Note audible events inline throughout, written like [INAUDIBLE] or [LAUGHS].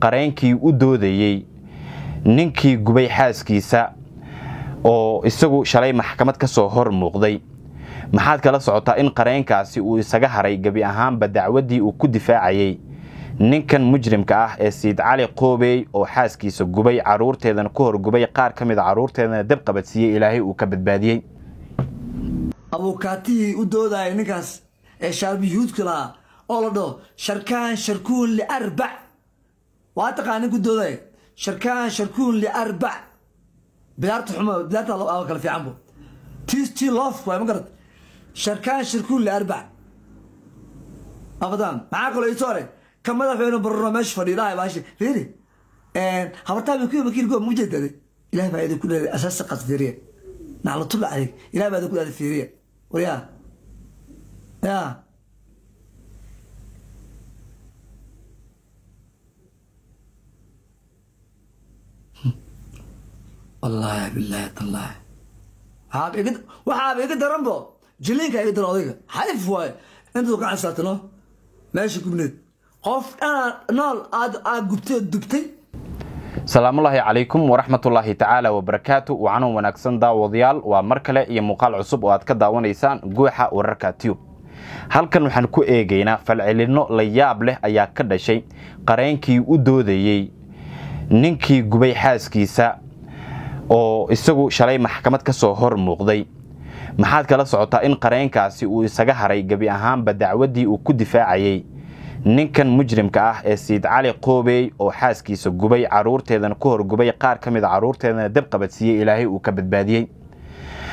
qareenkii u doodayey ninkii gubay xaaskiisa oo isagu shalay maxkamad ka soo hor muuqday maxaad kala socotaa in qareenkaasi uu isaga haray gebi ahaanba dacwaddii uu ku difaacayey ninkan mujrimka ah ee siid cali qoobey oo xaaskiisa gubay caruurteedana ku horgubay qaar ka mid a caruurteedana dab qabadsiiyey ilaahay uu ka badbaadiyey abuukaatihii u doodaya ninkaas ee shaabihuudka lahaa oo la dhaho sharkaan sharkuun liarbac waa taqaana guddooda sharkaan sharkuun liarbac bidaarta xuma bidaarta waa kale fiicanbu tis ti lof waay ma garad sharkaan sharkuun liarbac aqdaan maxaa kaloo isoo leh kamada fiicno baruro meesha fadhiidhahay baashi reeri habartaa bay kuyo wakiil goob ma ujeedade ilahay baa idin ku dhalay asaasi qas fiiriya naclatulla adeeg ilahay baa idin ku dhalay fiiriya waryaa yaa wallaahi bilaahi tallaahi waxaaba iga daranbo jiliinka iga daran odayga xalif waaye intaad ka casaatano meesha gubneed qof nool aad gubtay dubtay salaamullaahi calaykum waraxmatullaahi tacaala wabarakaatu wacanuun wanaagsan daawadayaal waa mar kale iyo muuqaal cusub oo aad ka daawanaysaan guuxa wararka tube halkan waxaan ku eegaynaa falcelinno la yaab leh ayaa ka dhashay qareenkii u doodayey ninkii gubay xaaskiisa oo isagu shalay maxkamad ka soo hor muuqday maxaad kala socotaa in qareenkaasi uu isaga haray gebi ahaanba dacwaddii uu ku difaacayey ninkan mujrimka ah ee siid cali qoobey oo xaaskiisa gubay caruurteedana ku horgubay qaar ka mid a caruurteedana dab qabadsiiyey ilaahay uu ka badbaadiyey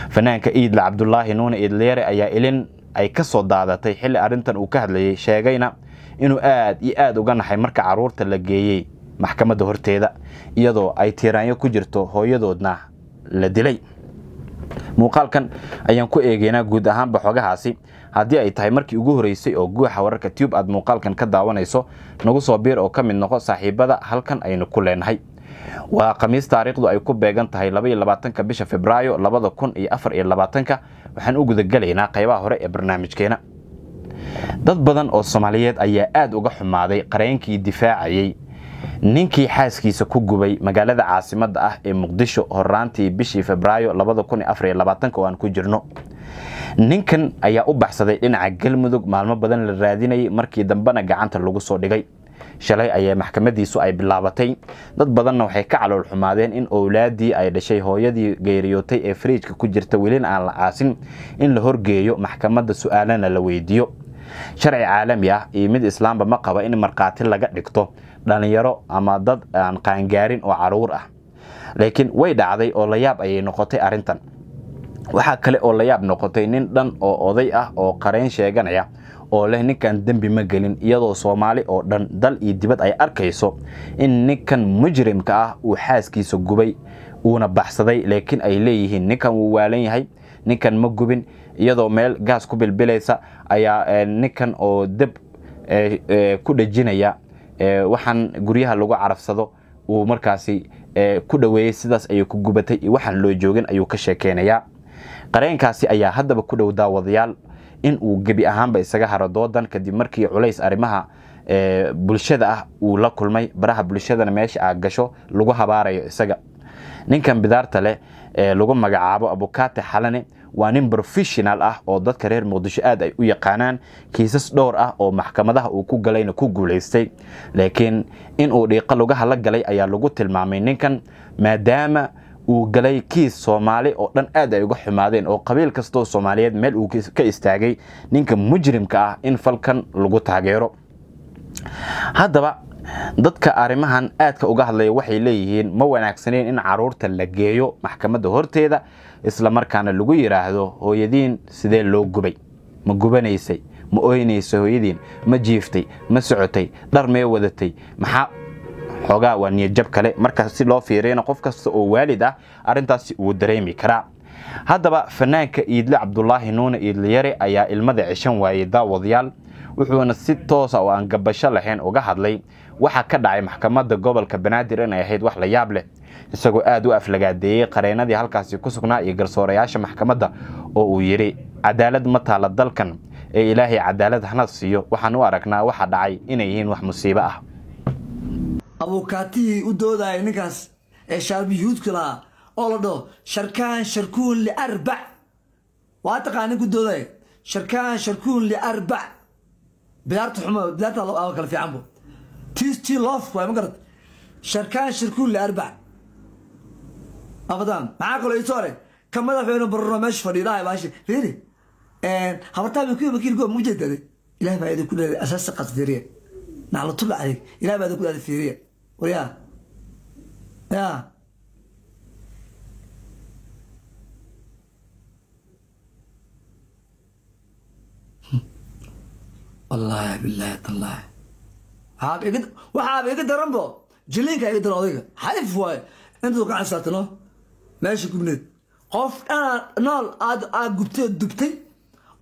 fanaanka iidla cabdulaahi nuune iidleere ayaa ilin ay ka soo daadatay xilli arrintan uu ka hadlayay sheegayna inuu aad iyo aad uga naxay marka caruurta la geeyey maxkamadda horteeda iyadoo ay tiiraanyo ku jirto hooyadoodna la dilay muuqaalkan ayaan ku eegeynaa guud ahaanba xogahaasi haddii ay tahay markii ugu horeysay oo guuxa wararka tube aad muuqaalkan ka daawanayso nagu soo biir oo ka mid noqo saaxiibada halkan aynu ku leenahay waa khamiis taariikhdu ay ku beegan tahay labayolabaatanka bisha februaayo labada kun iyo afar iyo labaatanka waxaan u gudagelaynaa qaybaha hore ee barnaamijkeena dad badan oo soomaaliyeed ayaa aad uga xumaaday qareenkii difaacayey ninkii xaaskiisa ku gubay magaalada caasimadda ah ee muqdisho horaantii bishii febraayo oo aan ku jirno ninkan ayaa u baxsaday dhinaca galmudug maalmo badan la raadinayay markii dambena gacanta lagu soo dhigay shalay ayaa maxkamadiisu ay bilaabatay dad badanna waxay ka calool xumaadeen in owlaadii ay dhashay hooyadii geeriyootay ee fariijka ku jirta welina aan la aasin in la horgeeyo maxkamadda su'aalana la weydiiyo sharci caalami ah iyo mid islaamba ma qaba in markhaati laga dhigto dhallinyaro ama dad aan qaangaarin oo caruur ah laakiin way dhacday oo layaab ayay noqotay arrintan waxaa kale oo layaab noqotay nin dhan oo oday ah oo qarayn sheeganaya oo leh ninkan dembi ma gelin iyadoo soomaali oo dhan dal iyo dibad ay arkayso in ninkan mujrimka ah uu xaaskiisa gubay uuna baxsaday laakiin ay leeyihiin ninkan wuu waalan yahay ninkan ma gubin iyadoo meel gaas ku bilbilaysa ayaa eh, ninkan oo deb eh, eh, ku dhejinaya waxaan guryaha lagu carabsado uu markaasi ku dhoweeyey sidaas ayuu ku gubatay iyo waxaan loo joogin ayuu ka sheekeynayaa qareenkaasi ayaa haddaba ku dhow daawadayaal in uu gebi ahaanba isaga haro doodan kadib markii culays arrimaha bulshada ah uu la kulmay baraha bulshadana meesha aa gasho lagu habaarayo isaga ninkan bidaarta leh lagu magacaabo abukaate xalane waa nin professional ah oo dadka reer muqdisho aad ay u yaqaanaan kiisas dhowr ah oo maxkamadaha uu ku galayna ku guulaystay laakiin inuu dhiiqa lugaha la galay ayaa lagu tilmaamay ninkan maadaama uu galay kiis soomaali oo dhan aad ay uga xumaadeen oo qabiil kastoo soomaaliyeed meel uu ka istaagay ninka mujrimka ah in falkan lagu taageero haddaba dadka arrimahan aadka uga hadlaya waxay leeyihiin ma wanaagsaneen in caruurta la geeyo maxkamadda horteeda islamarkaana lagu yidhaahdo hooyadiin sidee loo gubay ma gubanaysay ma oynaysay hooyadiin ma jiiftay ma socotay dhar mee wadatay maxaa xoogaa waa niyadjab kale marka si loo fiiriyana qof kasta oo waalid ah arrintaasi uu dareemi karaa haddaba fanaanka iidle cabdulaahi nuuna iidle yare ayaa ilmada ceshan waayey daawadayaal wuxuuna si toosa ah oo aan gabasho lahayn uga hadlay waxaa ka dhacay maxkamadda gobolka banaadir inay ahayd wax la yaab leh isagoo aad u aflagaadeeyey qareenadii halkaasi ku sugnaa iyo garsoorayaasha maxkamadda oo uu yidhi cadaalad ma taala dalkan ee ilaahay cadaalad hana siiyo waxaan u aragnaa waxa dhacay inay yihiin wax musiibo ah abuukaatihii u doodaya ninkaas ee shaabihuudka lahaa oo la dhaho sharkaan sharkuun liarbac waa taqaa nin doodaya sharkaan sharkuun liarbac bidaarta xumo bidaarta kale fiicanbu tistilof waay ma garat sharkaan shirkuun liarbac aqdaam maxaa kaloo isoo leh ka madaxweyne barro meesha fadhiidhahay baashi fiiri eh, habartaa bay kuya wakiil goob mujeedade ilahay baa idin ku dhalay asaasi qasdiriya naclatulla adeeg ilahay baa idin ku dhalay fiiriya waryaa yaa hm. wallahi billahi tallahi waxaaba iga daranbo jiliinka iga daran odayga xalif waaye intuu ka casaatano meesha gubneed qof dhanaa nool aad gubtay dubtay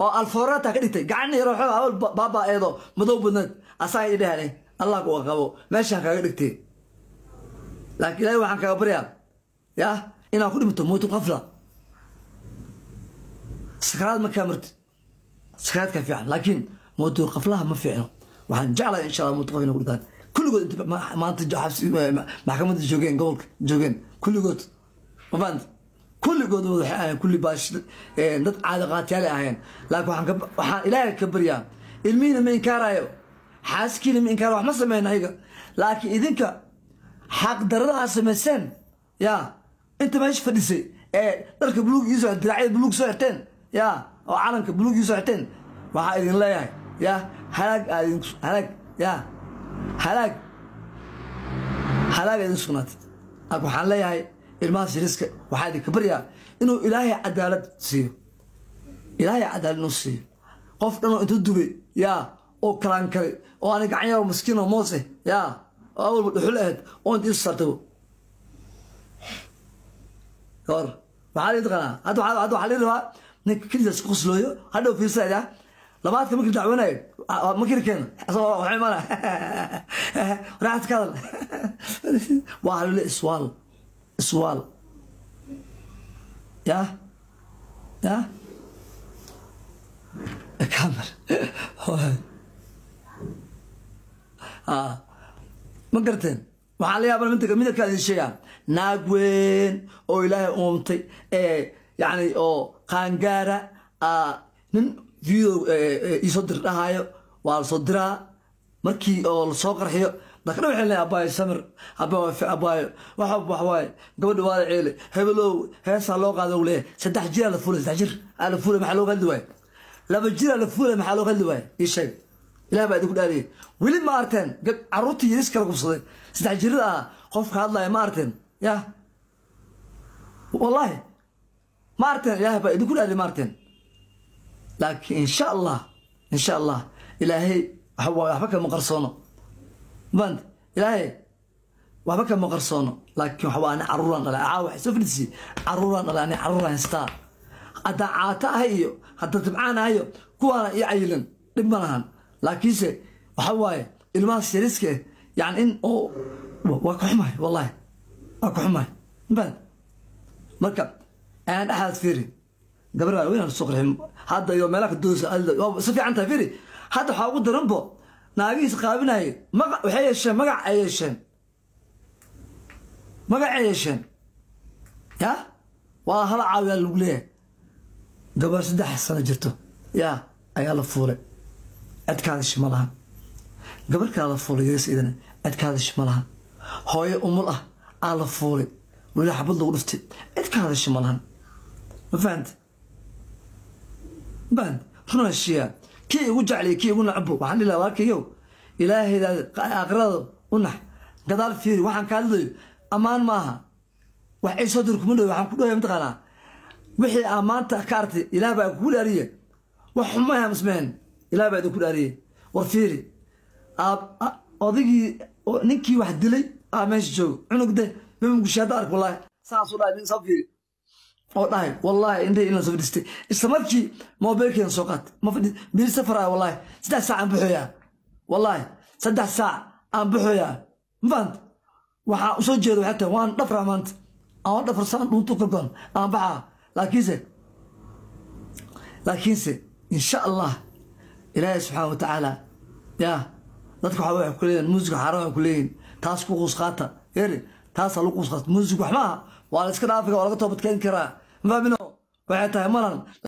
oo alfoorata ka dhigtay gacanna yaroo xoog awal baabaa eedo madow badneed asaa idhi dhehane allah ku aqabo meeshaan kaaga dhigtay laakiin ilaahay waxaan kaaga baryaa yah inaan ku dhimto mowtu qafla sakaraad markaa marti sakaraadkaa fiican laakiin mowtu qaflaha ma fiicno waxaan jeclaa insha alla muntaqaf ina kulligood maanta joogeen gobolka joogeen kulligood mafahant kulligood waxay ahayeen eh, kulli baash eh, dad caadi qaatiyaalay ahayeen laakiin waxaan ilaahay ka baryaa ilmihiina ma inkaarayo xaaskiina ma inkaarayo wax ma sameyn ayaga laakiin idinka xaqdarada aad samayseen yaa inta meesha fadhisay ee dharka buluug iisoo diraacya buluug soo xirteen yaa oo calanka buluug iisoo xirteen waxaa idin leeyahay ya halaag aadhalaag ya halaag halaag aad idin sugnaatay marka waxaan leeyahay ilmahaas yariska waxaa idinka baryaa inuu ilaahay cadaalad siiyo ilaahay cadaalad inuu siiyo qof dhanoo inta dubay yaa oo kalaankale oo ani gacan yaro maskiinoo moos eh yaa oo awalba dhuxul ahayd oo inta isaartago or waxaa liin taqaanaa hadda waxaa liin rabaa ninka kelidaas quslooyo hadhow fiirsayda labaadka markii dacwanayo makirkeena iman raaxad ka hadal [LAUGHS] waa halole iswaal iswaal ya ya [LAUGHS] kamer [LAUGHS] ah. ma garteen waxaa la yaabana minta midabkaa idin sheegaa naag weyn oo ilaahay uumtay ee yani oo qaangaara ah, nin video eh, eh, iisoo dir dhahaayo waa lasoo diraa markii oo lasoo qarxiyo dakna waxay leeyahay abaayo samir abaayo waxa waxwaaye gabadha waada ceele hebelow heesaa loo qaada u leeyahay saddex jiraa la fuulay saddex jir aa la fuulay maxaa looga hadli waaye laba jiraa la fuulay maxaa looga hadli waaye ii sheeg ilaah baa idinku dhaariyay weli ma arteen carruurtii yariis kala gubsaday saddex jirada ah qofka hadlaya ma arteen yah wallaahi ma arteen ilaah baa idinku dhaariyay ma arteen laakiin insha allah insha allah ilaahay waxba kama qarsoono mant ilaahay waxba kama qarsoono laakiin waxba ani caruuran dhala caawa waxay soo fadhiisay caruuran dhala ani caruur haystaa haddaa caata ah iyo hadda dabcaan ah kuwaana ii cayilan dhib ma lahan laakiinse waxa waaye ilmahaas yariska eh in oo waa ka xumahay wallahi waa ka xumahay mant marka aan dhexaad fiirin gabar waaweyn soo qurxin hadda iyo meelaha kadoodaysa si fiican tahay firi hadda waxaa ugu daranbo naagihiis qaabinayay maqa waxay yeesheen magac ay yeesheen magac ay yeesheen ya waa hala caawiyaa lagu leeyahay gabar saddex sano jirto yaa ayaa la fuulay adkaadish ma laha gabar kalaa la fuulay yees idan adkaadish ma laha hooyo umul ah aa la fuulay weli xabad lagu dhuftay cidkaadish ma lahan ma fahanta baan run heshiiya kii igu jecliya kii igu nacabo waxaan dhilaa waa kiyow ilaahaydaad aakhirada u nax gadaal fiiri waxaan kaa lidayo ammaan maaha wax ii soo dir kuma dhow waxaan ku dhahaya mataqaanaa wixii aa maanta ka artay ilaah baa kugu dhaariye wax xumaha mismeen ilaah baa idinku dhaariye war fiiri odagii ninkii wax dilay aa meesha oo oh, dhahay wallahi indhahii in la soo fadhiistay isla markii moobeelkeena soo qaatay mabiri safaraa ah, wallahi saddex saac aan buxooyaa wallahi saddex saac aan buxooyaa ma fahanta waxaa usoo jeeda waxay tahay waan dhafraa ah maanta aan dhafarsaan dhuntu korkoon aan baxaa laakiinse laakiinse insha allah ilaahay subxaana wa tacaala yaa dadka waxaa waxay ku leeyihin muusiga waxay ku taas ku quus qaata yeri taasa lagu quus qaata muusig wax maaha waa la iska dhaafiga waa laga toobad karaa فمنو وعطاه مرن